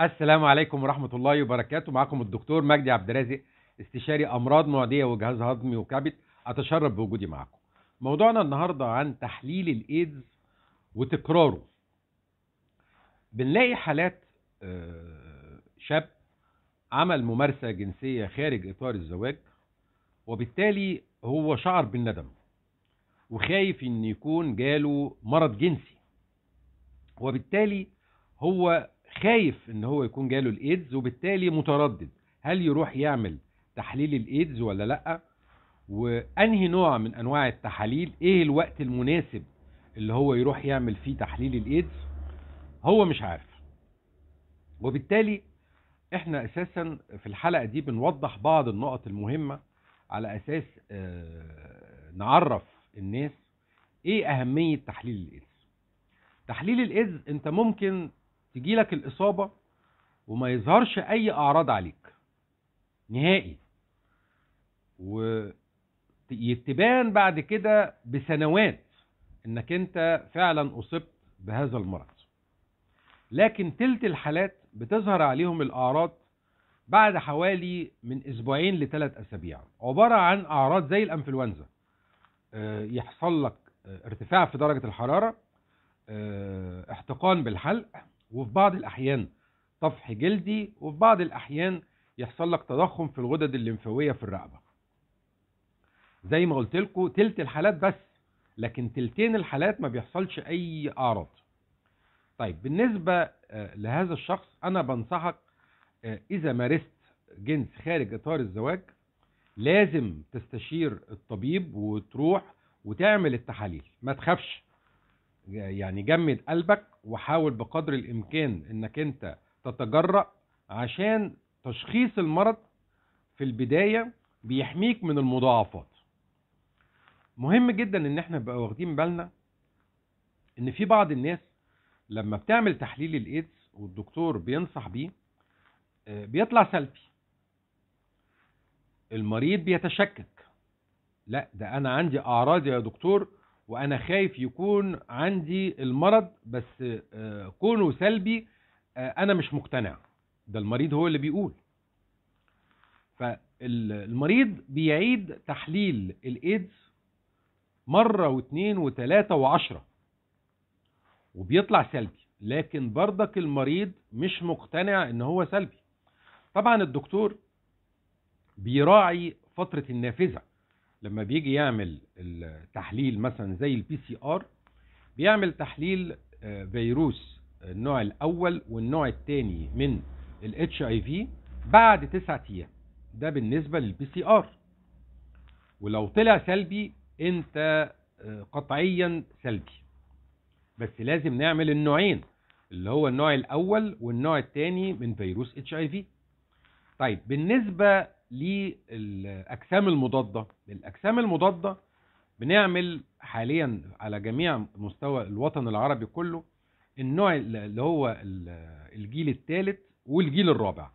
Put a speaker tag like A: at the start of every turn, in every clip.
A: السلام عليكم ورحمة الله وبركاته معكم الدكتور مجدي عبد الرازق استشاري أمراض معدية وجهاز هضمي وكبد أتشرف بوجودي معكم موضوعنا النهاردة عن تحليل الإيدز وتكراره بنلاقي حالات آه، شاب عمل ممارسة جنسية خارج إطار الزواج وبالتالي هو شعر بالندم وخايف إن يكون جاله مرض جنسي وبالتالي هو خايف ان هو يكون جاله الايدز وبالتالي متردد هل يروح يعمل تحليل الايدز ولا لا وانهي نوع من انواع التحاليل ايه الوقت المناسب اللي هو يروح يعمل فيه تحليل الايدز هو مش عارف وبالتالي احنا اساسا في الحلقه دي بنوضح بعض النقط المهمه على اساس آه، نعرف الناس ايه اهميه تحليل الايدز تحليل الايدز انت ممكن تجيلك الإصابة وما يظهرش أي أعراض عليك نهائي ويتبان بعد كده بسنوات إنك أنت فعلا أصبت بهذا المرض لكن تلت الحالات بتظهر عليهم الأعراض بعد حوالي من أسبوعين لثلاث أسابيع عبارة عن أعراض زي الأنفلونزا آه، يحصل لك ارتفاع في درجة الحرارة آه، احتقان بالحلق وفي بعض الأحيان طفح جلدي وفي بعض الأحيان يحصل لك تضخم في الغدد الليمفاوية في الرقبة زي ما قلت لكم تلت الحالات بس لكن تلتين الحالات ما بيحصلش أي أعراض طيب بالنسبة آه، لهذا الشخص أنا بنصحك آه، إذا مارست جنس خارج إطار الزواج لازم تستشير الطبيب وتروح وتعمل التحاليل ما تخافش يعني جمد قلبك وحاول بقدر الامكان انك انت تتجرأ عشان تشخيص المرض في البداية بيحميك من المضاعفات مهم جدا ان احنا نبقى واخدين بالنا ان في بعض الناس لما بتعمل تحليل الايدز والدكتور بينصح بيه آه، بيطلع سلبي المريض بيتشكك لا ده انا عندي اعراض يا دكتور وانا خايف يكون عندي المرض بس آه، كونه سلبي آه، انا مش مقتنع ده المريض هو اللي بيقول فالمريض بيعيد تحليل الايدز مرة واثنين وثلاثة وعشرة وبيطلع سلبي لكن برضك المريض مش مقتنع ان هو سلبي طبعا الدكتور بيراعي فترة النافذة لما بيجي يعمل التحليل مثلا زي البي سي ار بيعمل تحليل آه، فيروس النوع الاول والنوع الثاني من الاتش اي في بعد 9 ايام ده بالنسبه للبي سي ار ولو طلع سلبي انت آه، قطعيا سلبي بس لازم نعمل النوعين اللي هو النوع الاول والنوع الثاني من فيروس اتش اي في طيب بالنسبه للاجسام المضاده الاجسام المضاده بنعمل حاليا على جميع مستوى الوطن العربي كله النوع اللي هو الجيل الثالث والجيل الرابع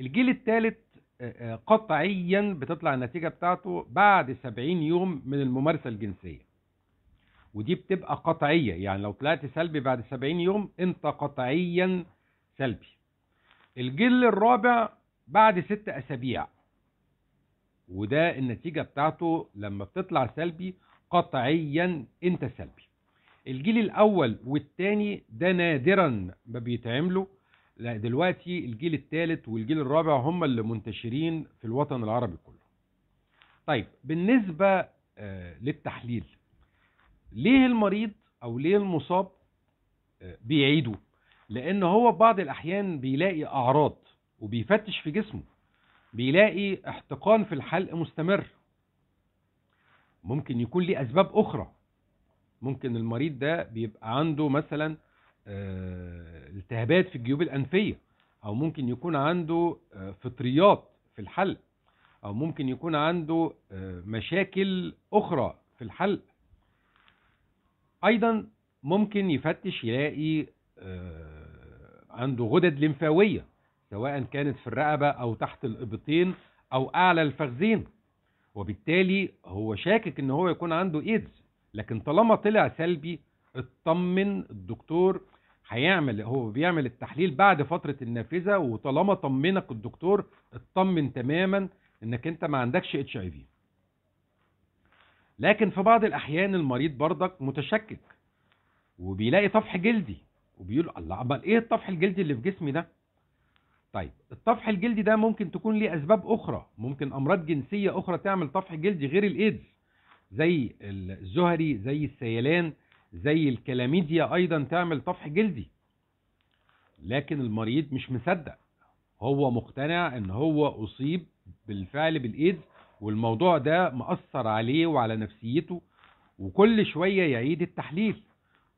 A: الجيل الثالث آه، آه، قطعيا بتطلع النتيجة بتاعته بعد 70 يوم من الممارسة الجنسية ودي بتبقى قطعية يعني لو طلعت سلبي بعد 70 يوم انت قطعيا سلبي الجيل الرابع بعد ست أسابيع وده النتيجة بتاعته لما بتطلع سلبي قطعيا انت سلبي الجيل الاول والثاني ده نادرا ما بيتعملوا لا دلوقتي الجيل الثالث والجيل الرابع هم اللي منتشرين في الوطن العربي كله طيب بالنسبة آه، للتحليل ليه المريض او ليه المصاب آه، بيعيده لان هو بعض الاحيان بيلاقي اعراض وبيفتش في جسمه بيلاقي احتقان في الحلق مستمر ممكن يكون ليه أسباب أخرى ممكن المريض ده بيبقى عنده مثلا آه، التهابات في الجيوب الأنفية أو ممكن يكون عنده آه، فطريات في الحلق أو ممكن يكون عنده آه، مشاكل أخرى في الحلق أيضا ممكن يفتش يلاقي عنده غدد لمفاوية سواء كانت في الرقبة أو تحت الإبطين أو أعلى الفخذين وبالتالي هو شاكك إن هو يكون عنده إيدز لكن طالما طلع سلبي اطمن الدكتور هيعمل هو بيعمل التحليل بعد فترة النافذة وطالما طمنك الدكتور اطمن تماما انك انت ما عندكش اتش اي في لكن في بعض الاحيان المريض برضك متشكك وبيلاقي طفح جلدي وبيقول الله امال ايه الطفح الجلدي اللي في جسمي ده طيب الطفح الجلدي ده ممكن تكون ليه اسباب اخرى ممكن امراض جنسيه اخرى تعمل طفح جلدي غير الايدز زي الزهري زي السيلان زي الكلاميديا ايضا تعمل طفح جلدي لكن المريض مش مصدق هو مقتنع ان هو اصيب بالفعل بالايدز والموضوع ده مأثر عليه وعلى نفسيته وكل شويه يعيد التحليل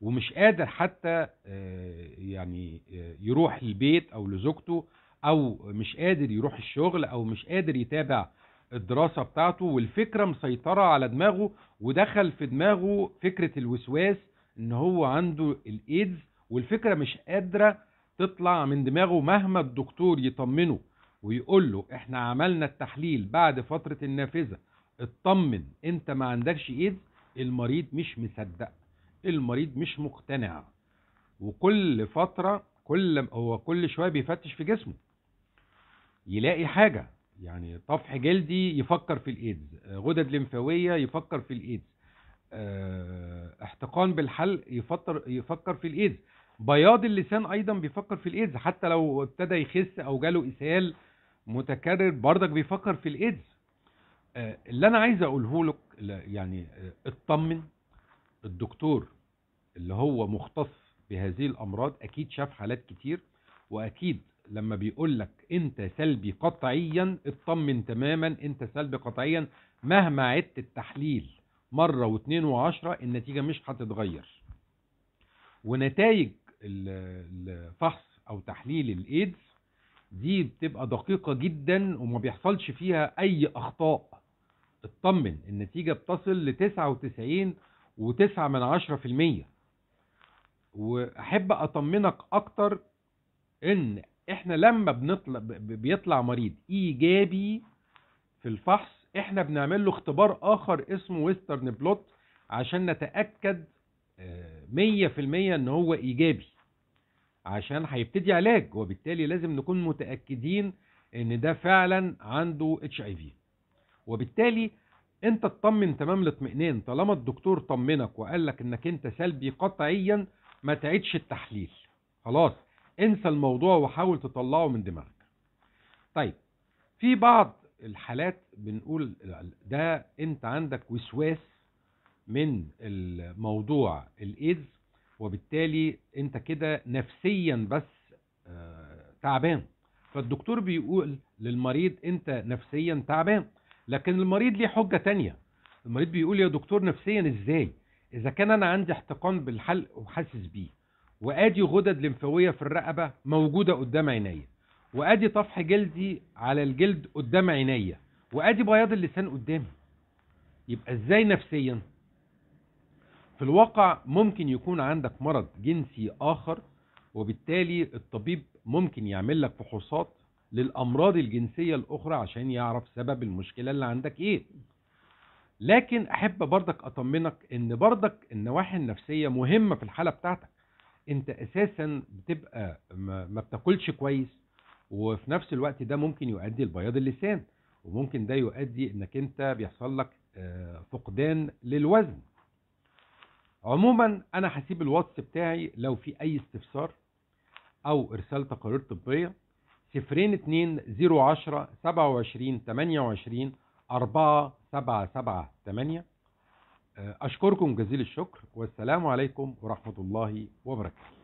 A: ومش قادر حتى آه، يعني آه، يروح البيت او لزوجته او مش قادر يروح الشغل او مش قادر يتابع الدراسة بتاعته والفكرة مسيطرة على دماغه ودخل في دماغه فكرة الوسواس ان هو عنده الايدز والفكرة مش قادرة تطلع من دماغه مهما الدكتور يطمنه ويقول له احنا عملنا التحليل بعد فترة النافذة اطمن انت ما عندكش ايدز المريض مش مصدق المريض مش مقتنع وكل فترة كل هو كل شوية بيفتش في جسمه يلاقي حاجة يعني طفح جلدي يفكر في الايدز غدد لمفاوية يفكر في الايدز آه، احتقان بالحلق يفكر يفكر في الايدز بياض اللسان ايضا بيفكر في الايدز حتى لو ابتدى يخس او جاله اسهال متكرر برضك بيفكر في الايدز آه، اللي انا عايز اقوله لك يعني آه، اطمن الدكتور اللي هو مختص بهذه الامراض اكيد شاف حالات كتير واكيد لما بيقول لك انت سلبي قطعيا اطمن تماما انت سلبي قطعيا مهما عدت التحليل مرة واثنين وعشرة النتيجة مش هتتغير ونتائج الفحص او تحليل الايدز دي بتبقى دقيقة جدا وما بيحصلش فيها اي اخطاء اطمن النتيجة بتصل لتسعة وتسعين وتسعة من عشرة في المية واحب اطمنك اكتر ان احنا لما بنطلع بيطلع مريض ايجابي في الفحص احنا بنعمل له اختبار اخر اسمه ويسترن بلوت عشان نتاكد 100% آه، ان هو ايجابي عشان هيبتدي علاج وبالتالي لازم نكون متاكدين ان ده فعلا عنده اتش اي في وبالتالي انت اطمن تمام الاطمئنان طالما الدكتور طمنك وقال لك انك انت سلبي قطعيا ما تعيدش التحليل خلاص انسى الموضوع وحاول تطلعه من دماغك طيب في بعض الحالات بنقول ده انت عندك وسواس من الموضوع الايدز وبالتالي انت كده نفسيا بس آه، تعبان فالدكتور بيقول للمريض انت نفسيا تعبان لكن المريض ليه حجة تانية المريض بيقول يا دكتور نفسيا ازاي اذا كان انا عندي احتقان بالحلق وحاسس بيه وادي غدد لمفاويه في الرقبه موجوده قدام عينيا وادي طفح جلدي على الجلد قدام عينيا وادي بياض اللسان قدامي يبقى ازاي نفسيا في الواقع ممكن يكون عندك مرض جنسي اخر وبالتالي الطبيب ممكن يعمل لك فحوصات للامراض الجنسيه الاخرى عشان يعرف سبب المشكله اللي عندك ايه لكن احب برضك اطمنك ان برضك النواحي النفسيه مهمه في الحاله بتاعتك انت اساسا بتبقى ما بتاكلش كويس وفي نفس الوقت ده ممكن يؤدي لبياض اللسان وممكن ده يؤدي انك انت بيحصل لك آه، فقدان للوزن عموما انا هسيب الواتس بتاعي لو في اي استفسار او ارسال تقارير طبيه صفرين اتنين زيرو عشرة سبعة وعشرين تمانية وعشرين أربعة سبعة سبعة تمانية أشكركم جزيل الشكر والسلام عليكم ورحمة الله وبركاته